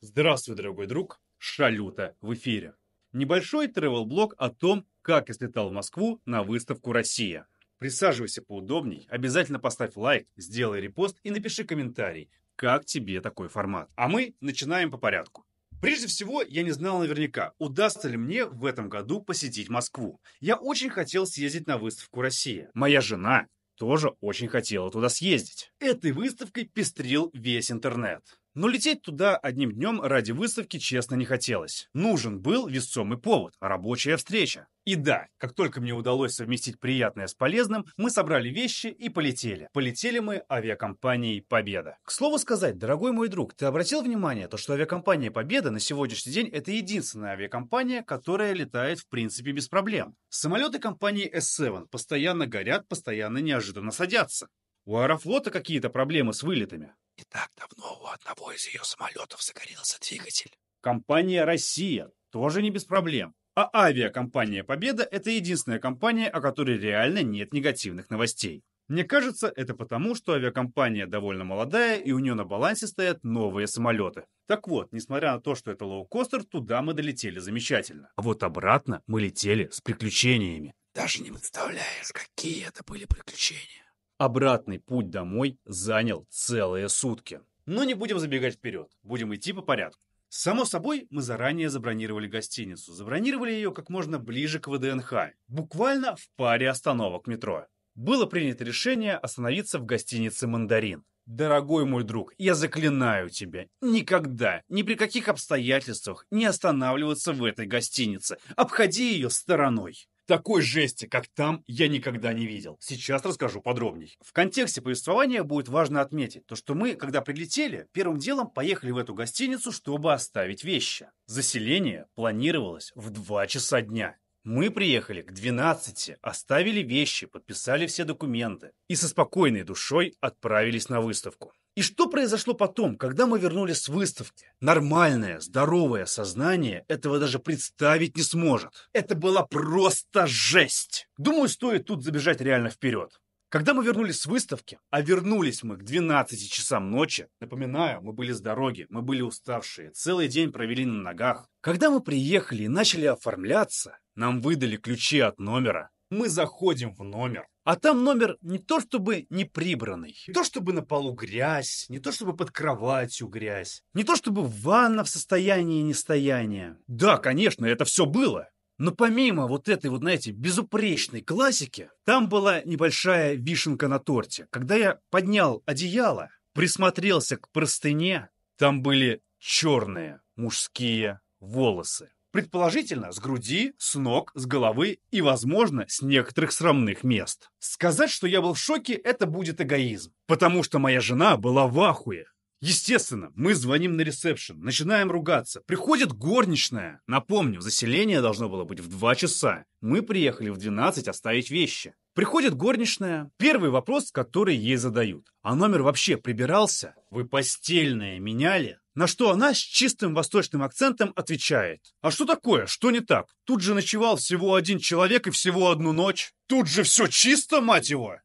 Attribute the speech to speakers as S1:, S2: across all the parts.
S1: Здравствуй, дорогой друг! Шалюта в эфире. Небольшой тревел-блог о том, как я слетал в Москву на выставку «Россия». Присаживайся поудобней, обязательно поставь лайк, сделай репост и напиши комментарий, как тебе такой формат. А мы начинаем по порядку. Прежде всего, я не знал наверняка, удастся ли мне в этом году посетить Москву. Я очень хотел съездить на выставку «Россия». Моя жена тоже очень хотела туда съездить. Этой выставкой пестрил весь интернет. Но лететь туда одним днем ради выставки честно не хотелось. Нужен был весомый повод – рабочая встреча. И да, как только мне удалось совместить приятное с полезным, мы собрали вещи и полетели. Полетели мы авиакомпанией «Победа». К слову сказать, дорогой мой друг, ты обратил внимание, то, что авиакомпания «Победа» на сегодняшний день – это единственная авиакомпания, которая летает в принципе без проблем. Самолеты компании S7 постоянно горят, постоянно неожиданно садятся. У Аэрофлота какие-то проблемы с вылетами. Не так давно у одного из ее самолетов загорелся двигатель. Компания «Россия» тоже не без проблем. А авиакомпания «Победа» — это единственная компания, о которой реально нет негативных новостей. Мне кажется, это потому, что авиакомпания довольно молодая, и у нее на балансе стоят новые самолеты. Так вот, несмотря на то, что это лоукостер, туда мы долетели замечательно. А вот обратно мы летели с приключениями. Даже не представляешь, какие это были приключения. Обратный путь домой занял целые сутки. Но не будем забегать вперед, будем идти по порядку. Само собой, мы заранее забронировали гостиницу. Забронировали ее как можно ближе к ВДНХ, буквально в паре остановок метро. Было принято решение остановиться в гостинице «Мандарин». Дорогой мой друг, я заклинаю тебя, никогда, ни при каких обстоятельствах не останавливаться в этой гостинице. Обходи ее стороной. Такой жести, как там, я никогда не видел. Сейчас расскажу подробней. В контексте повествования будет важно отметить, то что мы, когда прилетели, первым делом поехали в эту гостиницу, чтобы оставить вещи. Заселение планировалось в 2 часа дня. Мы приехали к 12, оставили вещи, подписали все документы и со спокойной душой отправились на выставку. И что произошло потом, когда мы вернулись с выставки? Нормальное, здоровое сознание этого даже представить не сможет. Это была просто жесть! Думаю, стоит тут забежать реально вперед. Когда мы вернулись с выставки, а вернулись мы к 12 часам ночи, напоминаю, мы были с дороги, мы были уставшие, целый день провели на ногах. Когда мы приехали и начали оформляться, нам выдали ключи от номера. Мы заходим в номер. А там номер не то чтобы не прибранный, не то чтобы на полу грязь, не то чтобы под кроватью грязь, не то чтобы ванна в состоянии нестояния. Да, конечно, это все было. Но помимо вот этой вот, знаете, безупречной классики, там была небольшая вишенка на торте. Когда я поднял одеяло, присмотрелся к простыне, там были черные мужские волосы. Предположительно, с груди, с ног, с головы и, возможно, с некоторых срамных мест. Сказать, что я был в шоке, это будет эгоизм. Потому что моя жена была в ахуе. Естественно, мы звоним на ресепшн, начинаем ругаться. Приходит горничная. Напомню, заселение должно было быть в 2 часа. Мы приехали в 12 оставить вещи. Приходит горничная. Первый вопрос, который ей задают. А номер вообще прибирался? Вы постельное меняли? На что она с чистым восточным акцентом отвечает. «А что такое? Что не так? Тут же ночевал всего один человек и всего одну ночь. Тут же все чисто, мать его!»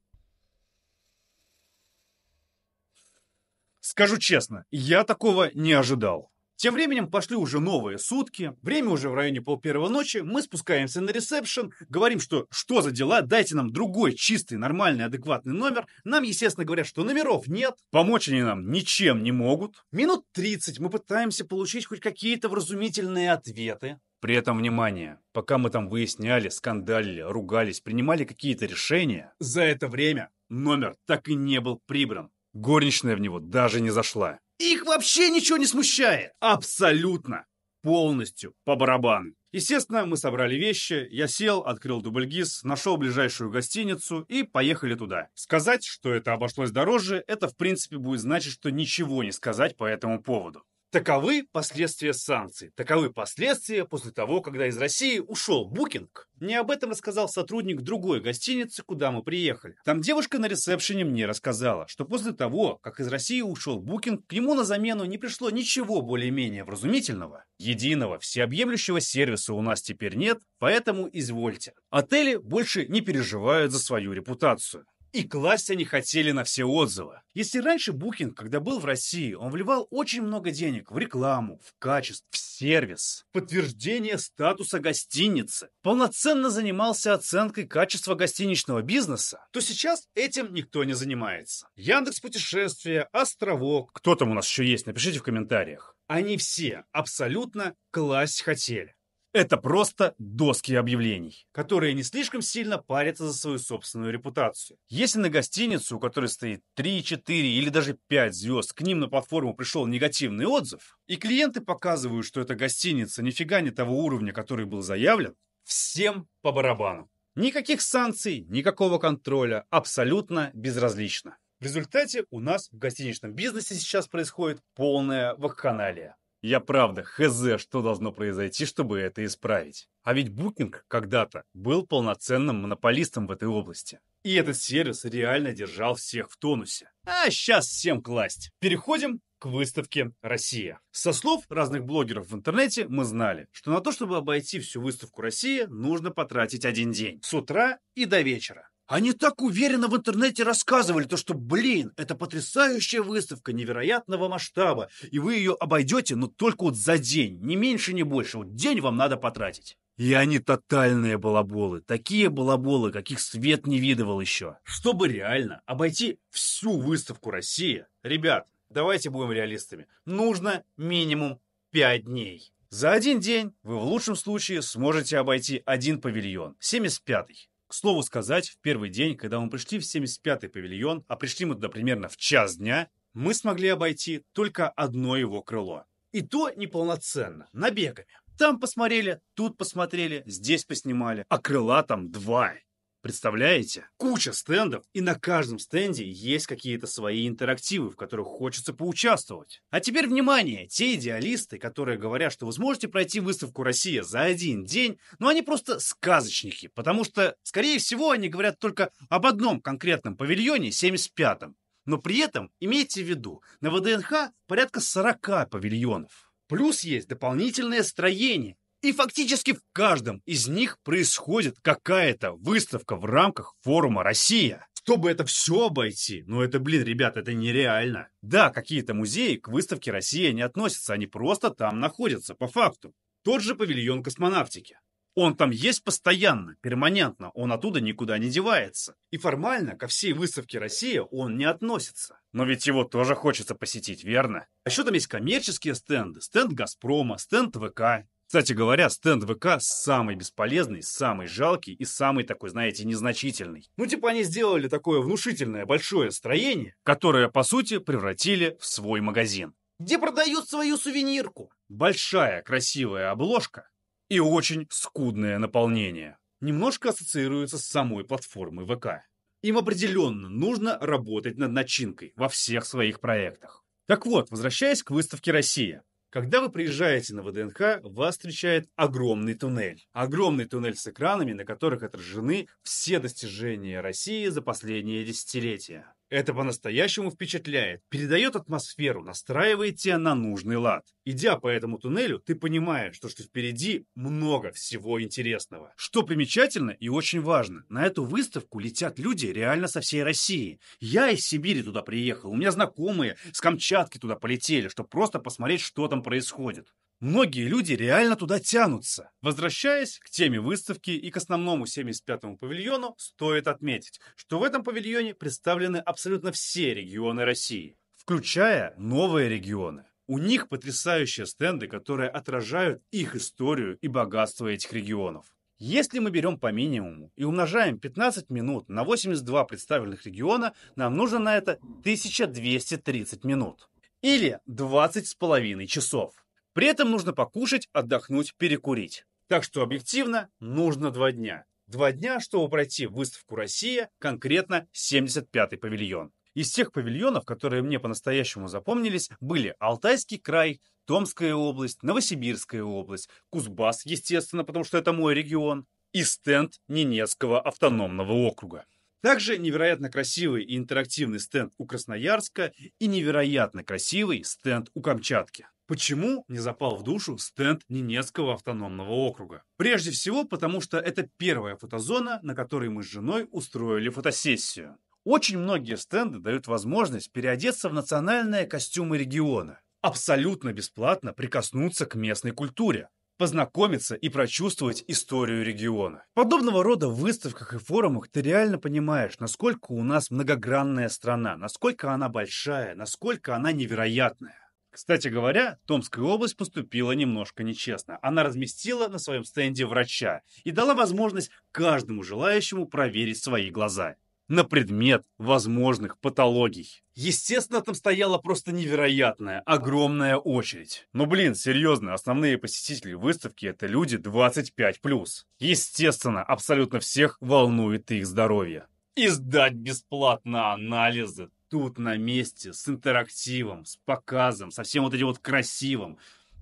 S1: Скажу честно, я такого не ожидал. Тем временем пошли уже новые сутки, время уже в районе пол первого ночи, мы спускаемся на ресепшн, говорим, что что за дела, дайте нам другой чистый, нормальный, адекватный номер. Нам, естественно, говорят, что номеров нет, помочь они нам ничем не могут. Минут 30 мы пытаемся получить хоть какие-то вразумительные ответы. При этом, внимание, пока мы там выясняли, скандалили, ругались, принимали какие-то решения, за это время номер так и не был прибран. Горничная в него даже не зашла. Их вообще ничего не смущает! Абсолютно! Полностью по барабану. Естественно, мы собрали вещи, я сел, открыл дубльгиз, нашел ближайшую гостиницу и поехали туда. Сказать, что это обошлось дороже, это в принципе будет значить, что ничего не сказать по этому поводу. Таковы последствия санкций. Таковы последствия после того, когда из России ушел букинг. Мне об этом рассказал сотрудник другой гостиницы, куда мы приехали. Там девушка на ресепшене мне рассказала, что после того, как из России ушел букинг, к нему на замену не пришло ничего более-менее вразумительного. Единого, всеобъемлющего сервиса у нас теперь нет, поэтому извольте. Отели больше не переживают за свою репутацию. И класть они хотели на все отзывы. Если раньше Booking, когда был в России, он вливал очень много денег в рекламу, в качество, в сервис, подтверждение статуса гостиницы, полноценно занимался оценкой качества гостиничного бизнеса, то сейчас этим никто не занимается. Яндекс Путешествия, Островок, кто там у нас еще есть, напишите в комментариях. Они все абсолютно класть хотели. Это просто доски объявлений, которые не слишком сильно парятся за свою собственную репутацию. Если на гостиницу, у которой стоит 3, 4 или даже 5 звезд, к ним на платформу пришел негативный отзыв, и клиенты показывают, что эта гостиница нифига не того уровня, который был заявлен, всем по барабану. Никаких санкций, никакого контроля, абсолютно безразлично. В результате у нас в гостиничном бизнесе сейчас происходит полная вакханалия. Я правда хз, что должно произойти, чтобы это исправить. А ведь Booking когда-то был полноценным монополистом в этой области. И этот сервис реально держал всех в тонусе. А сейчас всем класть. Переходим к выставке «Россия». Со слов разных блогеров в интернете мы знали, что на то, чтобы обойти всю выставку «Россия», нужно потратить один день. С утра и до вечера. Они так уверенно в интернете рассказывали, то что, блин, это потрясающая выставка невероятного масштаба, и вы ее обойдете, но ну, только вот за день, не меньше, не больше, вот день вам надо потратить. И они тотальные балаболы, такие балаболы, каких свет не видывал еще. Чтобы реально обойти всю выставку России, ребят, давайте будем реалистами, нужно минимум 5 дней. За один день вы в лучшем случае сможете обойти один павильон, 75-й. К слову сказать, в первый день, когда мы пришли в 75-й павильон, а пришли мы туда примерно в час дня, мы смогли обойти только одно его крыло. И то неполноценно, набегами. Там посмотрели, тут посмотрели, здесь поснимали, а крыла там два. Представляете? Куча стендов, и на каждом стенде есть какие-то свои интерактивы, в которых хочется поучаствовать. А теперь внимание! Те идеалисты, которые говорят, что вы сможете пройти выставку «Россия» за один день, но ну, они просто сказочники, потому что, скорее всего, они говорят только об одном конкретном павильоне 75-м. Но при этом имейте в виду, на ВДНХ порядка 40 павильонов. Плюс есть дополнительное строение, и фактически в каждом из них происходит какая-то выставка в рамках форума «Россия». Чтобы это все обойти, ну это, блин, ребят, это нереально. Да, какие-то музеи к выставке «Россия» не относятся, они просто там находятся, по факту. Тот же павильон космонавтики. Он там есть постоянно, перманентно, он оттуда никуда не девается. И формально ко всей выставке «Россия» он не относится. Но ведь его тоже хочется посетить, верно? А еще там есть коммерческие стенды, стенд «Газпрома», стенд ВК. Кстати говоря, стенд ВК самый бесполезный, самый жалкий и самый такой, знаете, незначительный. Ну типа они сделали такое внушительное большое строение, которое по сути превратили в свой магазин. Где продают свою сувенирку. Большая красивая обложка и очень скудное наполнение. Немножко ассоциируется с самой платформой ВК. Им определенно нужно работать над начинкой во всех своих проектах. Так вот, возвращаясь к выставке «Россия», когда вы приезжаете на ВДНХ, вас встречает огромный туннель. Огромный туннель с экранами, на которых отражены все достижения России за последние десятилетия. Это по-настоящему впечатляет, передает атмосферу, настраивает тебя на нужный лад. Идя по этому туннелю, ты понимаешь, что, что впереди много всего интересного. Что примечательно и очень важно, на эту выставку летят люди реально со всей России. Я из Сибири туда приехал, у меня знакомые с Камчатки туда полетели, чтобы просто посмотреть, что там происходит. Многие люди реально туда тянутся. Возвращаясь к теме выставки и к основному 75-му павильону, стоит отметить, что в этом павильоне представлены абсолютно все регионы России, включая новые регионы. У них потрясающие стенды, которые отражают их историю и богатство этих регионов. Если мы берем по минимуму и умножаем 15 минут на 82 представленных региона, нам нужно на это 1230 минут. Или 20 с половиной часов. При этом нужно покушать, отдохнуть, перекурить. Так что объективно нужно два дня. Два дня, чтобы пройти выставку «Россия», конкретно 75-й павильон. Из тех павильонов, которые мне по-настоящему запомнились, были Алтайский край, Томская область, Новосибирская область, Кузбасс, естественно, потому что это мой регион, и стенд Ненецкого автономного округа. Также невероятно красивый и интерактивный стенд у Красноярска и невероятно красивый стенд у Камчатки. Почему не запал в душу стенд Ненецкого автономного округа? Прежде всего, потому что это первая фотозона, на которой мы с женой устроили фотосессию. Очень многие стенды дают возможность переодеться в национальные костюмы региона, абсолютно бесплатно прикоснуться к местной культуре, познакомиться и прочувствовать историю региона. В подобного рода выставках и форумах ты реально понимаешь, насколько у нас многогранная страна, насколько она большая, насколько она невероятная. Кстати говоря, Томская область поступила немножко нечестно. Она разместила на своем стенде врача и дала возможность каждому желающему проверить свои глаза на предмет возможных патологий. Естественно, там стояла просто невероятная, огромная очередь. Но, ну, блин, серьезно, основные посетители выставки — это люди 25+. Естественно, абсолютно всех волнует их здоровье. И сдать бесплатно анализы тут на месте, с интерактивом, с показом, со всем вот этим вот красивым.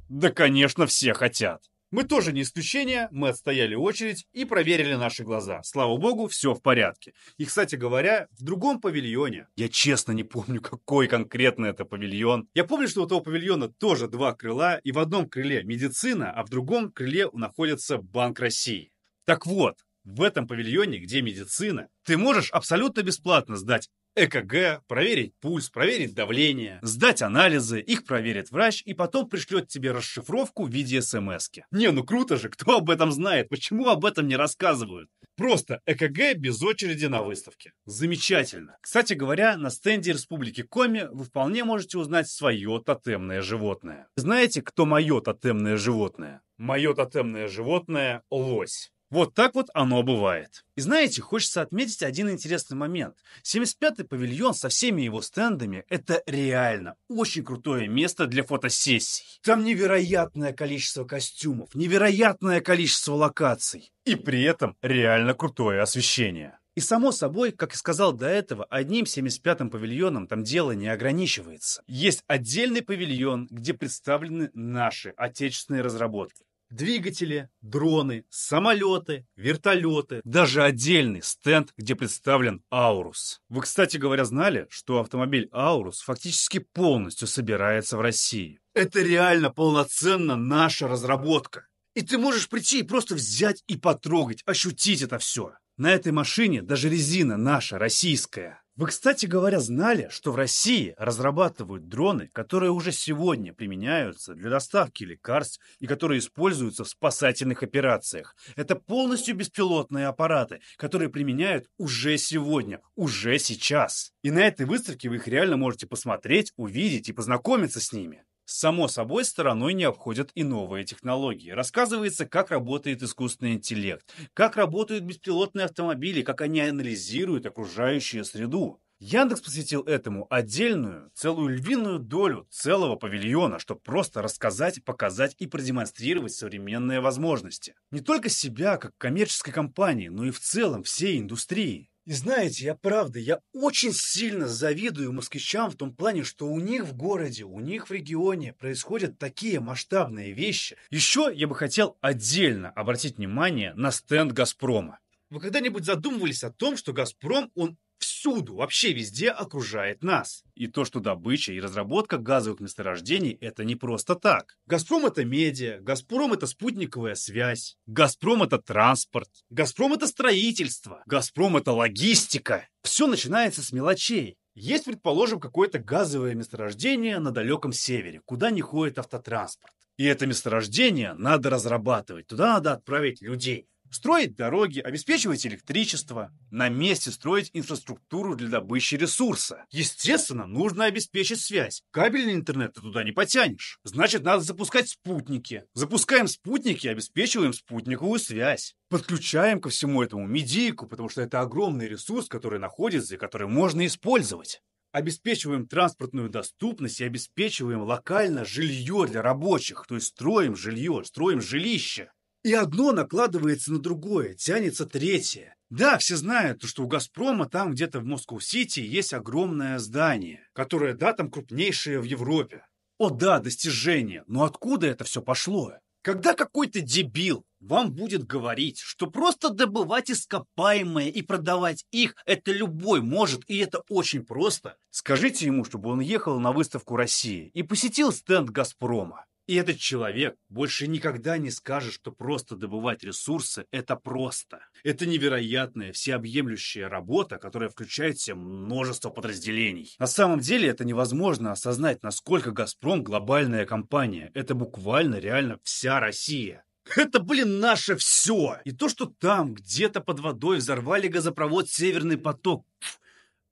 S1: Да, конечно, все хотят. Мы тоже не исключение, мы отстояли очередь и проверили наши глаза. Слава богу, все в порядке. И, кстати говоря, в другом павильоне, я честно не помню, какой конкретно это павильон, я помню, что у этого павильона тоже два крыла, и в одном крыле медицина, а в другом крыле находится Банк России. Так вот, в этом павильоне, где медицина, ты можешь абсолютно бесплатно сдать ЭКГ, проверить пульс, проверить давление, сдать анализы, их проверит врач и потом пришлет тебе расшифровку в виде смс -ки. Не, ну круто же, кто об этом знает? Почему об этом не рассказывают? Просто ЭКГ без очереди на выставке. Замечательно. Кстати говоря, на стенде Республики Коми вы вполне можете узнать свое тотемное животное. Знаете, кто мое тотемное животное? Мое тотемное животное – лось. Вот так вот оно бывает. И знаете, хочется отметить один интересный момент. 75-й павильон со всеми его стендами – это реально очень крутое место для фотосессий. Там невероятное количество костюмов, невероятное количество локаций. И при этом реально крутое освещение. И само собой, как и сказал до этого, одним 75-м павильоном там дело не ограничивается. Есть отдельный павильон, где представлены наши отечественные разработки. Двигатели, дроны, самолеты, вертолеты, даже отдельный стенд, где представлен Аурус. Вы, кстати говоря, знали, что автомобиль Аурус фактически полностью собирается в России? Это реально полноценно наша разработка. И ты можешь прийти и просто взять и потрогать, ощутить это все. На этой машине даже резина наша, российская. Вы, кстати говоря, знали, что в России разрабатывают дроны, которые уже сегодня применяются для доставки лекарств и которые используются в спасательных операциях. Это полностью беспилотные аппараты, которые применяют уже сегодня, уже сейчас. И на этой выставке вы их реально можете посмотреть, увидеть и познакомиться с ними. Само собой, стороной не обходят и новые технологии. Рассказывается, как работает искусственный интеллект, как работают беспилотные автомобили, как они анализируют окружающую среду. Яндекс посвятил этому отдельную, целую львиную долю целого павильона, чтобы просто рассказать, показать и продемонстрировать современные возможности. Не только себя, как коммерческой компании, но и в целом всей индустрии. И знаете, я правда, я очень сильно завидую москвичам в том плане, что у них в городе, у них в регионе происходят такие масштабные вещи. Еще я бы хотел отдельно обратить внимание на стенд «Газпрома». Вы когда-нибудь задумывались о том, что «Газпром», он всюду, вообще везде окружает нас. И то, что добыча и разработка газовых месторождений – это не просто так. «Газпром» – это медиа, «Газпром» – это спутниковая связь, «Газпром» – это транспорт, «Газпром» – это строительство, «Газпром» – это логистика. Все начинается с мелочей. Есть, предположим, какое-то газовое месторождение на далеком севере, куда не ходит автотранспорт. И это месторождение надо разрабатывать, туда надо отправить людей строить дороги, обеспечивать электричество, на месте строить инфраструктуру для добычи ресурса. Естественно, нужно обеспечить связь. Кабельный интернет ты туда не потянешь. Значит, надо запускать спутники. Запускаем спутники обеспечиваем спутниковую связь. Подключаем ко всему этому медийку, потому что это огромный ресурс, который находится и который можно использовать обеспечиваем транспортную доступность и обеспечиваем локально жилье для рабочих, то есть строим жилье, строим жилище. И одно накладывается на другое, тянется третье. Да, все знают, что у «Газпрома» там где-то в Москва-Сити есть огромное здание, которое, да, там крупнейшее в Европе. О да, достижение, но откуда это все пошло? Когда какой-то дебил вам будет говорить, что просто добывать ископаемые и продавать их это любой может, и это очень просто, скажите ему, чтобы он ехал на выставку России и посетил стенд «Газпрома». И этот человек больше никогда не скажет, что просто добывать ресурсы – это просто. Это невероятная, всеобъемлющая работа, которая включает в себя множество подразделений. На самом деле это невозможно осознать, насколько «Газпром» – глобальная компания. Это буквально реально вся Россия. Это, блин, наше все. И то, что там, где-то под водой взорвали газопровод «Северный поток»,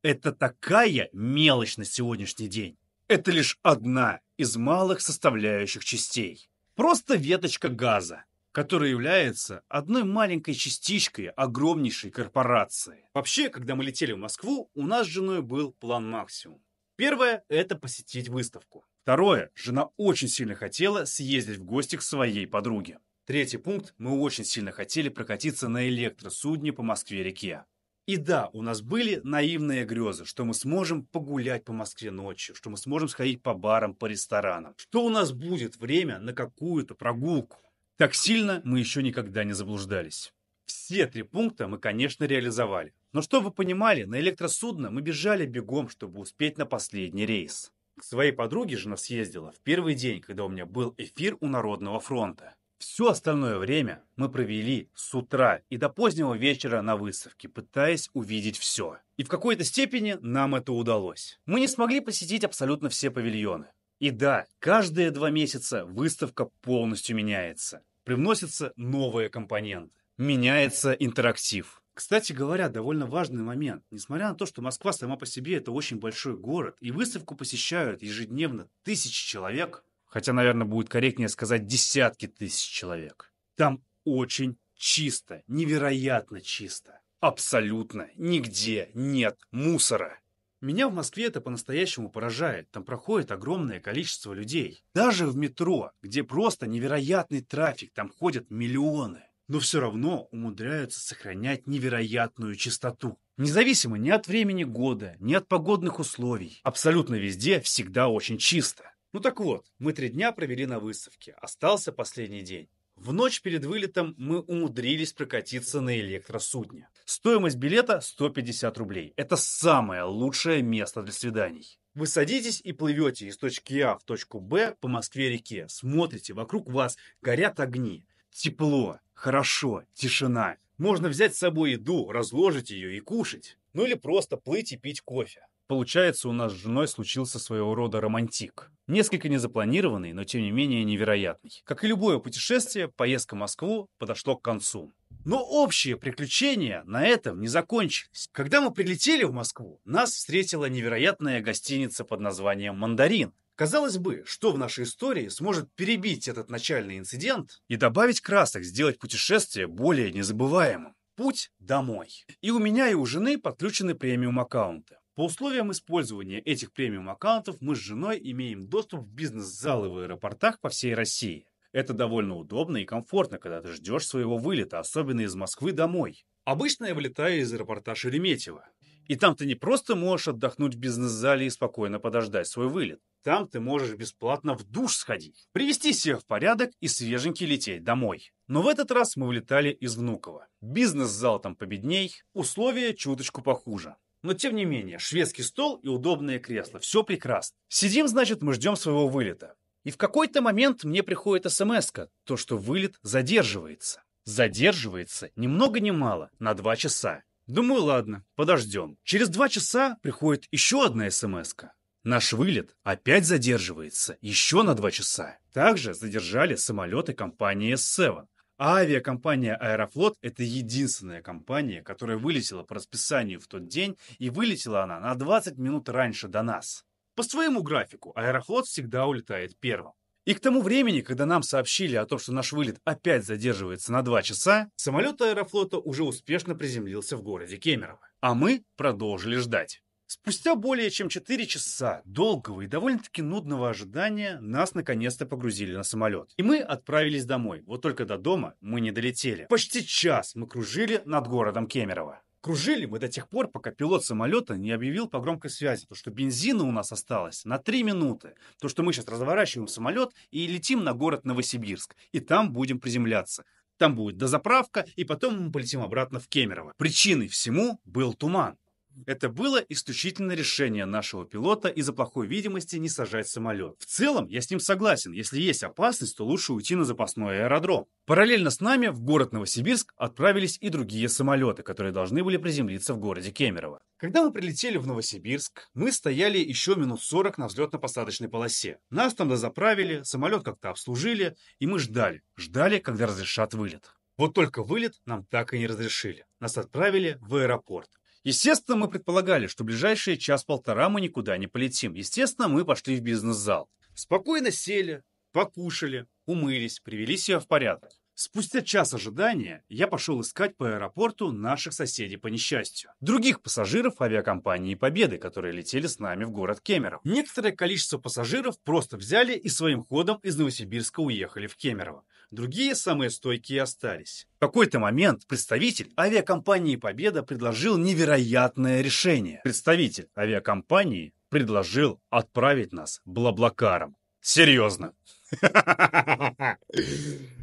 S1: это такая мелочь на сегодняшний день это лишь одна из малых составляющих частей. Просто веточка газа, которая является одной маленькой частичкой огромнейшей корпорации. Вообще, когда мы летели в Москву, у нас с женой был план максимум. Первое – это посетить выставку. Второе – жена очень сильно хотела съездить в гости к своей подруге. Третий пункт – мы очень сильно хотели прокатиться на электросудне по Москве-реке. И да, у нас были наивные грезы, что мы сможем погулять по Москве ночью, что мы сможем сходить по барам, по ресторанам, что у нас будет время на какую-то прогулку. Так сильно мы еще никогда не заблуждались. Все три пункта мы, конечно, реализовали. Но чтобы вы понимали, на электросудно мы бежали бегом, чтобы успеть на последний рейс. К своей подруге жена съездила в первый день, когда у меня был эфир у Народного фронта. Все остальное время мы провели с утра и до позднего вечера на выставке, пытаясь увидеть все. И в какой-то степени нам это удалось. Мы не смогли посетить абсолютно все павильоны. И да, каждые два месяца выставка полностью меняется. Привносятся новые компоненты. Меняется интерактив. Кстати говоря, довольно важный момент. Несмотря на то, что Москва сама по себе это очень большой город, и выставку посещают ежедневно тысячи человек, хотя, наверное, будет корректнее сказать десятки тысяч человек. Там очень чисто, невероятно чисто. Абсолютно нигде нет мусора. Меня в Москве это по-настоящему поражает. Там проходит огромное количество людей. Даже в метро, где просто невероятный трафик, там ходят миллионы. Но все равно умудряются сохранять невероятную чистоту. Независимо ни от времени года, ни от погодных условий. Абсолютно везде всегда очень чисто. Ну так вот, мы три дня провели на выставке, остался последний день. В ночь перед вылетом мы умудрились прокатиться на электросудне. Стоимость билета 150 рублей. Это самое лучшее место для свиданий. Вы садитесь и плывете из точки А в точку Б по Москве-реке. Смотрите, вокруг вас горят огни. Тепло, хорошо, тишина. Можно взять с собой еду, разложить ее и кушать. Ну или просто плыть и пить кофе. Получается, у нас с женой случился своего рода романтик. Несколько незапланированный, но тем не менее невероятный. Как и любое путешествие, поездка в Москву подошла к концу. Но общие приключения на этом не закончились. Когда мы прилетели в Москву, нас встретила невероятная гостиница под названием «Мандарин». Казалось бы, что в нашей истории сможет перебить этот начальный инцидент и добавить красок, сделать путешествие более незабываемым. Путь домой. И у меня, и у жены подключены премиум аккаунты. По условиям использования этих премиум-аккаунтов мы с женой имеем доступ в бизнес-залы в аэропортах по всей России. Это довольно удобно и комфортно, когда ты ждешь своего вылета, особенно из Москвы домой. Обычно я вылетаю из аэропорта Шереметьево. И там ты не просто можешь отдохнуть в бизнес-зале и спокойно подождать свой вылет. Там ты можешь бесплатно в душ сходить, привести себя в порядок и свеженький лететь домой. Но в этот раз мы влетали из Внуково. Бизнес-зал там победней, условия чуточку похуже. Но тем не менее, шведский стол и удобное кресло. Все прекрасно. Сидим, значит, мы ждем своего вылета. И в какой-то момент мне приходит смс то, что вылет задерживается. Задерживается ни много ни мало, на два часа. Думаю, ладно, подождем. Через два часа приходит еще одна смс -ка. Наш вылет опять задерживается еще на два часа. Также задержали самолеты компании S7. А авиакомпания «Аэрофлот» — это единственная компания, которая вылетела по расписанию в тот день, и вылетела она на 20 минут раньше до нас. По своему графику «Аэрофлот» всегда улетает первым. И к тому времени, когда нам сообщили о том, что наш вылет опять задерживается на 2 часа, самолет аэрофлота уже успешно приземлился в городе Кемерово. А мы продолжили ждать. Спустя более чем 4 часа долгого и довольно-таки нудного ожидания нас наконец-то погрузили на самолет. И мы отправились домой. Вот только до дома мы не долетели. Почти час мы кружили над городом Кемерово. Кружили мы до тех пор, пока пилот самолета не объявил по громкой связи, то, что бензина у нас осталось на 3 минуты, то, что мы сейчас разворачиваем самолет и летим на город Новосибирск, и там будем приземляться. Там будет дозаправка, и потом мы полетим обратно в Кемерово. Причиной всему был туман. Это было исключительно решение нашего пилота из-за плохой видимости не сажать самолет. В целом, я с ним согласен, если есть опасность, то лучше уйти на запасной аэродром. Параллельно с нами в город Новосибирск отправились и другие самолеты, которые должны были приземлиться в городе Кемерово. Когда мы прилетели в Новосибирск, мы стояли еще минут 40 на взлетно-посадочной полосе. Нас там дозаправили, самолет как-то обслужили, и мы ждали. Ждали, когда разрешат вылет. Вот только вылет нам так и не разрешили. Нас отправили в аэропорт. Естественно, мы предполагали, что ближайшие час-полтора мы никуда не полетим. Естественно, мы пошли в бизнес-зал. Спокойно сели, покушали, умылись, привели себя в порядок. Спустя час ожидания я пошел искать по аэропорту наших соседей по несчастью. Других пассажиров авиакомпании «Победы», которые летели с нами в город Кемерово. Некоторое количество пассажиров просто взяли и своим ходом из Новосибирска уехали в Кемерово. Другие, самые стойкие, остались. В какой-то момент представитель авиакомпании «Победа» предложил невероятное решение. Представитель авиакомпании предложил отправить нас блаблакаром. Серьезно.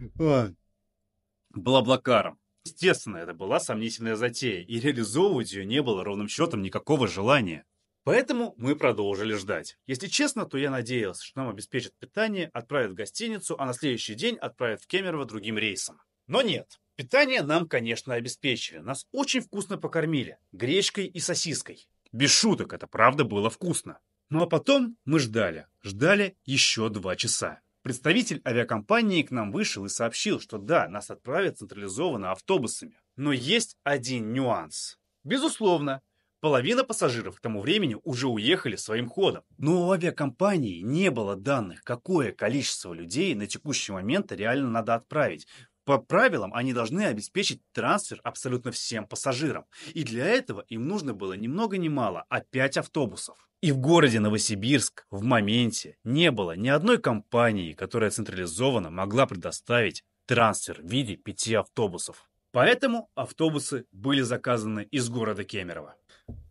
S1: Блаблакаром. Естественно, это была сомнительная затея, и реализовывать ее не было ровным счетом никакого желания. Поэтому мы продолжили ждать. Если честно, то я надеялся, что нам обеспечат питание, отправят в гостиницу, а на следующий день отправят в Кемерово другим рейсом. Но нет. Питание нам, конечно, обеспечили. Нас очень вкусно покормили. Гречкой и сосиской. Без шуток, это правда было вкусно. Ну а потом мы ждали. Ждали еще два часа. Представитель авиакомпании к нам вышел и сообщил, что да, нас отправят централизованно автобусами. Но есть один нюанс. Безусловно, половина пассажиров к тому времени уже уехали своим ходом. Но у авиакомпании не было данных, какое количество людей на текущий момент реально надо отправить по правилам они должны обеспечить трансфер абсолютно всем пассажирам. И для этого им нужно было ни много ни мало, а пять автобусов. И в городе Новосибирск в моменте не было ни одной компании, которая централизованно могла предоставить трансфер в виде пяти автобусов. Поэтому автобусы были заказаны из города Кемерово.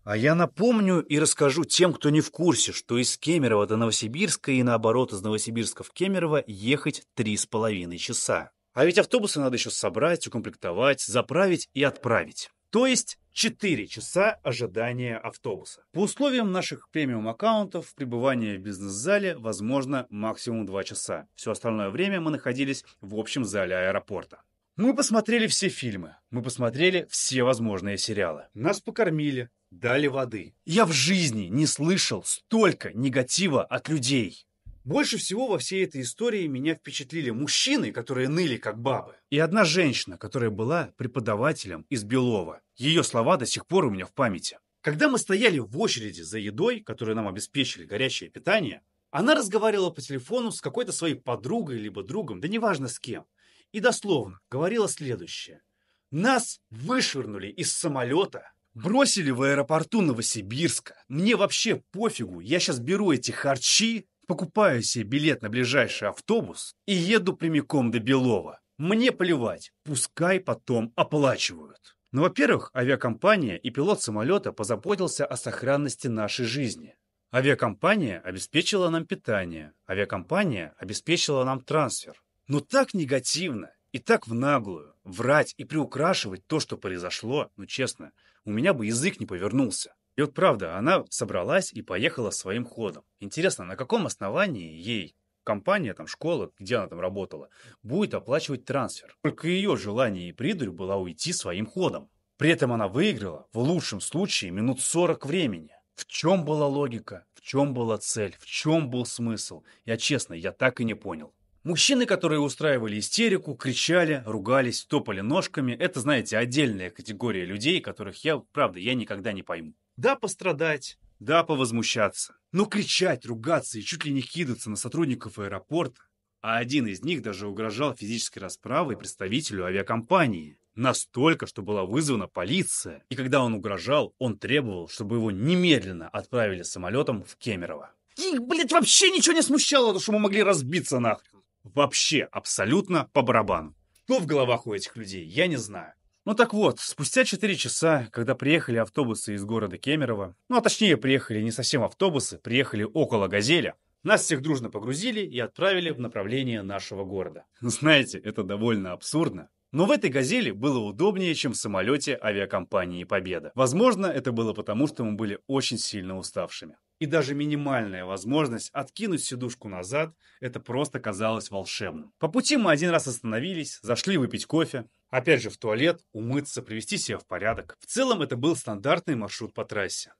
S1: А я напомню и расскажу тем, кто не в курсе, что из Кемерово до Новосибирска и наоборот из Новосибирска в Кемерово ехать три с половиной часа. А ведь автобусы надо еще собрать, укомплектовать, заправить и отправить. То есть 4 часа ожидания автобуса. По условиям наших премиум-аккаунтов, пребывание в бизнес-зале возможно максимум 2 часа. Все остальное время мы находились в общем зале аэропорта. Мы посмотрели все фильмы, мы посмотрели все возможные сериалы. Нас покормили, дали воды. Я в жизни не слышал столько негатива от людей. Больше всего во всей этой истории меня впечатлили мужчины, которые ныли как бабы. И одна женщина, которая была преподавателем из Белова. Ее слова до сих пор у меня в памяти. Когда мы стояли в очереди за едой, которую нам обеспечили горячее питание, она разговаривала по телефону с какой-то своей подругой либо другом, да неважно с кем. И дословно говорила следующее. Нас вышвырнули из самолета, бросили в аэропорту Новосибирска. Мне вообще пофигу, я сейчас беру эти харчи, Покупаю себе билет на ближайший автобус и еду прямиком до Белова. Мне плевать, пускай потом оплачивают. Но, ну, во-первых, авиакомпания и пилот самолета позаботился о сохранности нашей жизни. Авиакомпания обеспечила нам питание, авиакомпания обеспечила нам трансфер. Но так негативно и так в наглую врать и приукрашивать то, что произошло, ну честно, у меня бы язык не повернулся. И вот правда, она собралась и поехала своим ходом. Интересно, на каком основании ей компания, там, школа, где она там работала, будет оплачивать трансфер? Только ее желание и придурь была уйти своим ходом. При этом она выиграла, в лучшем случае, минут 40 времени. В чем была логика? В чем была цель? В чем был смысл? Я честно, я так и не понял. Мужчины, которые устраивали истерику, кричали, ругались, топали ножками, это, знаете, отдельная категория людей, которых я, правда, я никогда не пойму. Да, пострадать. Да, повозмущаться. Но ну, кричать, ругаться и чуть ли не кидаться на сотрудников аэропорта. А один из них даже угрожал физической расправой представителю авиакомпании. Настолько, что была вызвана полиция. И когда он угрожал, он требовал, чтобы его немедленно отправили самолетом в Кемерово. Их, блядь, вообще ничего не смущало, то, что мы могли разбиться нахрен. Вообще, абсолютно по барабану. Что в головах у этих людей, я не знаю. Ну так вот, спустя 4 часа, когда приехали автобусы из города Кемерово, ну а точнее приехали не совсем автобусы, приехали около «Газеля», нас всех дружно погрузили и отправили в направление нашего города. Знаете, это довольно абсурдно. Но в этой «Газели» было удобнее, чем в самолете авиакомпании «Победа». Возможно, это было потому, что мы были очень сильно уставшими. И даже минимальная возможность откинуть сидушку назад, это просто казалось волшебным. По пути мы один раз остановились, зашли выпить кофе. Опять же, в туалет, умыться, привести себя в порядок. В целом, это был стандартный маршрут по трассе.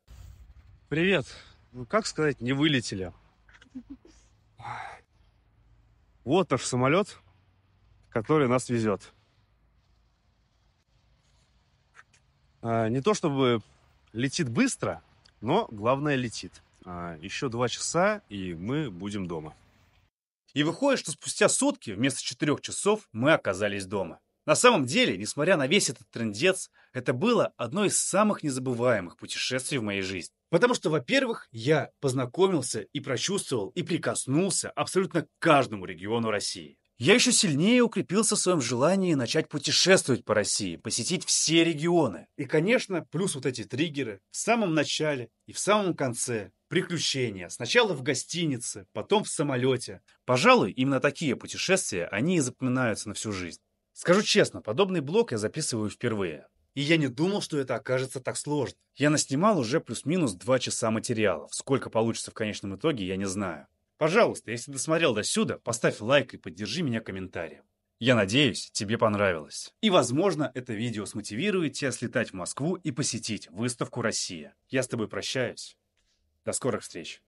S1: Привет. Ну, как сказать, не вылетели. Вот наш самолет, который нас везет. А, не то чтобы летит быстро, но главное летит. А, еще два часа, и мы будем дома. И выходит, что спустя сутки вместо четырех часов мы оказались дома. На самом деле, несмотря на весь этот трендец, это было одно из самых незабываемых путешествий в моей жизни. Потому что, во-первых, я познакомился и прочувствовал и прикоснулся абсолютно к каждому региону России. Я еще сильнее укрепился в своем желании начать путешествовать по России, посетить все регионы. И, конечно, плюс вот эти триггеры в самом начале и в самом конце. Приключения. Сначала в гостинице, потом в самолете. Пожалуй, именно такие путешествия, они и запоминаются на всю жизнь. Скажу честно, подобный блок я записываю впервые. И я не думал, что это окажется так сложно. Я наснимал уже плюс-минус два часа материалов. Сколько получится в конечном итоге, я не знаю. Пожалуйста, если досмотрел до сюда, поставь лайк и поддержи меня комментарием. Я надеюсь, тебе понравилось. И, возможно, это видео смотивирует тебя слетать в Москву и посетить выставку «Россия». Я с тобой прощаюсь. До скорых встреч.